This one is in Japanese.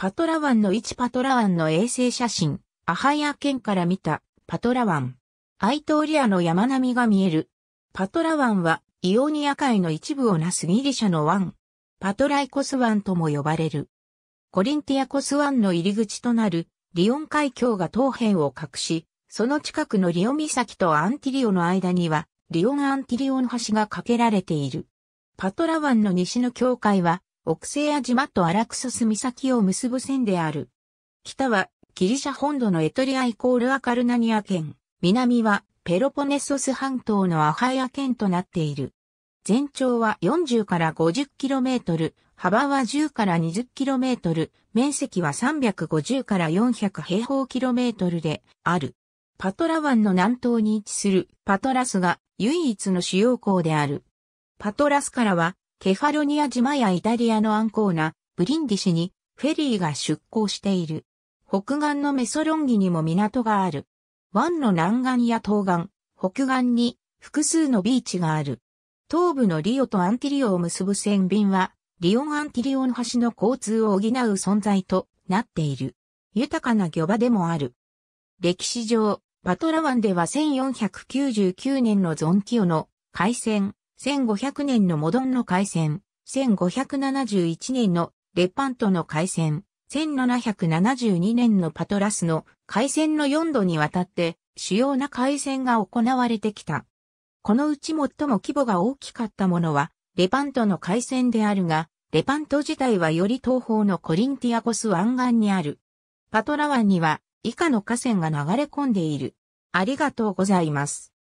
パトラ湾の一パトラ湾の衛星写真、アハイア県から見たパトラ湾。アイトーリアの山並みが見える。パトラ湾はイオニア海の一部をなすギリシャの湾。パトライコス湾とも呼ばれる。コリンティアコス湾の入り口となるリオン海峡が東辺を隠し、その近くのリオ岬とアンティリオの間にはリオンアンティリオン橋が架けられている。パトラ湾の西の境界は北西や島とアラクソス岬を結ぶ線である。北はギリシャ本土のエトリアイコールアカルナニア県、南はペロポネソス半島のアハイア県となっている。全長は40から50キロメートル、幅は10から20キロメートル、面積は350から400平方キロメートルである。パトラ湾の南東に位置するパトラスが唯一の主要港である。パトラスからはケファロニア島やイタリアのアンコーナ、ブリンディシにフェリーが出港している。北岸のメソロンギにも港がある。湾の南岸や東岸、北岸に複数のビーチがある。東部のリオとアンティリオを結ぶ船便は、リオンアンティリオン橋の交通を補う存在となっている。豊かな漁場でもある。歴史上、バトラ湾では1499年のゾンキオの海戦、1500年のモドンの海戦、1571年のレパントの海戦、1772年のパトラスの海戦の4度にわたって主要な海戦が行われてきた。このうち最も規模が大きかったものはレパントの海戦であるが、レパント自体はより東方のコリンティアコス湾岸にある。パトラ湾には以下の河川が流れ込んでいる。ありがとうございます。